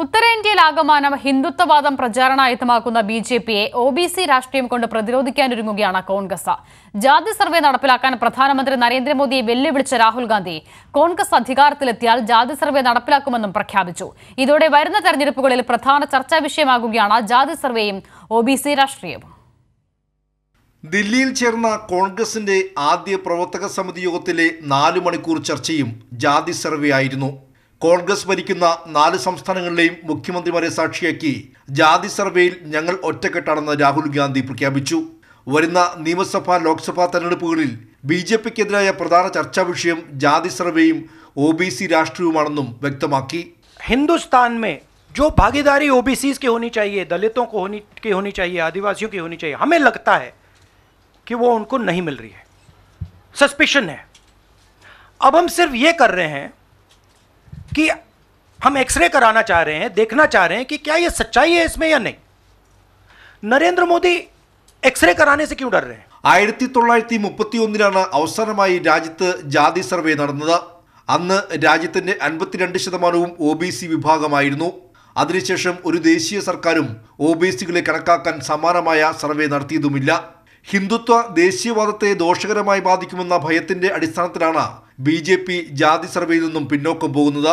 ഉത്തരേന്ത്യയിലാകമാനം ഹിന്ദുത്വവാദം പ്രചാരണായുധമാക്കുന്ന B J പിയെ ഒ ബി സി രാഷ്ട്രീയം കൊണ്ട് പ്രതിരോധിക്കാനൊരുങ്ങുകയാണ് കോൺഗ്രസ് ജാതി സർവേ നടപ്പിലാക്കാൻ പ്രധാനമന്ത്രി നരേന്ദ്രമോദിയെ വെല്ലുവിളിച്ച രാഹുൽ ഗാന്ധി കോൺഗ്രസ് അധികാരത്തിലെത്തിയാൽ ജാതി സർവേ നടപ്പിലാക്കുമെന്നും പ്രഖ്യാപിച്ചു ഇതോടെ വരുന്ന തെരഞ്ഞെടുപ്പുകളിൽ പ്രധാന ചർച്ചാ വിഷയമാകുകയാണ് ജാതി സർവേയും ഒ ബി സി രാഷ്ട്രീയവും ദില്ലിയിൽ ചേർന്ന കോൺഗ്രസിന്റെ ആദ്യ പ്രവർത്തക സമിതി യോഗത്തിലെ നാലു മണിക്കൂർ ചർച്ചയും ജാതി സർവേ ആയിരുന്നു कांग्रेस परिकुना നാല് ಸಂಸ್ಥനങ്ങളേ മുഖ്യമന്ത്രി മര സാക്ഷിയക്കി ജാതി സർവേയിൽ ഞങ്ങൾ ഒറ്റക്കെട്ടാണ് എന്ന് രാഹുൽ ഗാന്ധി പ്രഖ്യാപിച്ചു ഉയർന്ന നിയമസഭാ ലോക്സഭാ തിരഞ്ഞെടുപ്പുകളിൽ ബിജെപിക്ക് எதிரான പ്രധാന ചർച്ചാവിഷയം ജാതി സർവേയും ओबीसी രാഷ്ട്രീയമാണെന്നും വ്യക്തമാക്കി હિન્દુસ્તાൻമേ ജോ ഭാഗേദാരി ओबीसीസ് കേ ഹോനി ചഹിയേ ദലിതൊ കോ ഹോനി കേ ഹോനി ചഹിയേ ആദിവാസിയോ കേ ഹോനി ചഹിയേ ഹമേ ലഗ്താ ഹേ കി વો ഉൻകോ നഹി മിൽ രഹി ഹൈ സസ്പെഷൻ ഹൈ അബ് ഹം സിർഫ് യേ കർ രഹേ ഹേ कि हम एक्सरे कराना चाह रहे हैं देखना चाह रहे हैं कि क्या यह सच्चाई है इसमें या नहीं नरेंद्र मोदी एक्सरे कराने से क्यों डर रहे हैं ആയിരത്തി തൊള്ളായിരത്തി മുപ്പത്തിയൊന്നിലാണ് അവസാനമായി രാജ്യത്ത് ജാതി സർവേ നടന്നത് അന്ന് രാജ്യത്തിന്റെ അൻപത്തിരണ്ട് ശതമാനവും ഒ ബി സി വിഭാഗമായിരുന്നു അതിനുശേഷം ഒരു ദേശീയ സർക്കാരും ഒ ബി സികളെ കണക്കാക്കാൻ സമാനമായ സർവേ നടത്തിയതുമില്ല ഹിന്ദുത്വ ദേശീയവാദത്തെ ദോഷകരമായി ബാധിക്കുമെന്ന ഭയത്തിന്റെ അടിസ്ഥാനത്തിലാണ് ബി ജെ പി ജാതി സർവേയിൽ നിന്നും പിന്നോക്കം പോകുന്നത്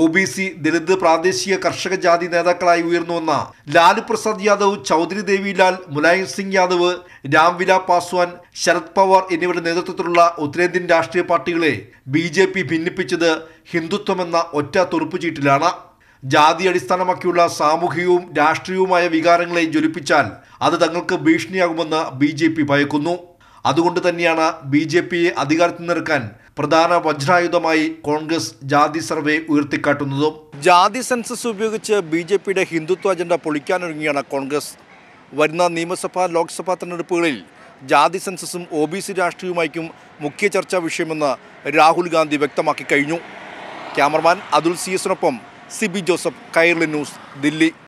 ഒ ബി സി ദളിത് പ്രാദേശിക കർഷക ജാതി നേതാക്കളായി ഉയർന്നു വന്ന ലാലു പ്രസാദ് യാദവ് ചൗധരി ദേവിലാൽ മുലായം സിംഗ് യാദവ് രാംവിലാ പാസ്വാൻ ശരത് പവാർ എന്നിവരുടെ നേതൃത്വത്തിലുള്ള ഉത്തരേന്ത്യൻ രാഷ്ട്രീയ പാർട്ടികളെ ബി ജെ പി ഭിന്നിപ്പിച്ചത് ഹിന്ദുത്വമെന്ന ഒറ്റ ചീട്ടിലാണ് ജാതി അടിസ്ഥാനമാക്കിയുള്ള സാമൂഹികവും രാഷ്ട്രീയവുമായ വികാരങ്ങളെ ജ്വലിപ്പിച്ചാൽ അത് തങ്ങൾക്ക് ഭീഷണിയാകുമെന്ന് ബി ജെ പി ഭയക്കുന്നു അതുകൊണ്ട് തന്നെയാണ് ബി ജെ പിയെ അധികാരത്തിൽ നിർക്കാൻ പ്രധാന വജ്രായുധമായി കോൺഗ്രസ് ജാതി സർവേ ഉയർത്തിക്കാട്ടുന്നതും ജാതി സെൻസസ് ഉപയോഗിച്ച് ബി ജെ പിയുടെ ഹിന്ദുത്വ അജണ്ട പൊളിക്കാനൊരുങ്ങിയാണ് കോൺഗ്രസ് വരുന്ന നിയമസഭാ ലോക്സഭാ തെരഞ്ഞെടുപ്പുകളിൽ ജാതി സെൻസസും ഒ ബി സി രാഷ്ട്രീയവുമായിരിക്കും മുഖ്യ ചർച്ചാ വിഷയമെന്ന് രാഹുൽ ഗാന്ധി വ്യക്തമാക്കി കഴിഞ്ഞു ക്യാമറമാൻ അതുൽ സി എസിനൊപ്പം സിബി ജോസഫ് കൈർലി ന്യൂസ് ദില്ലി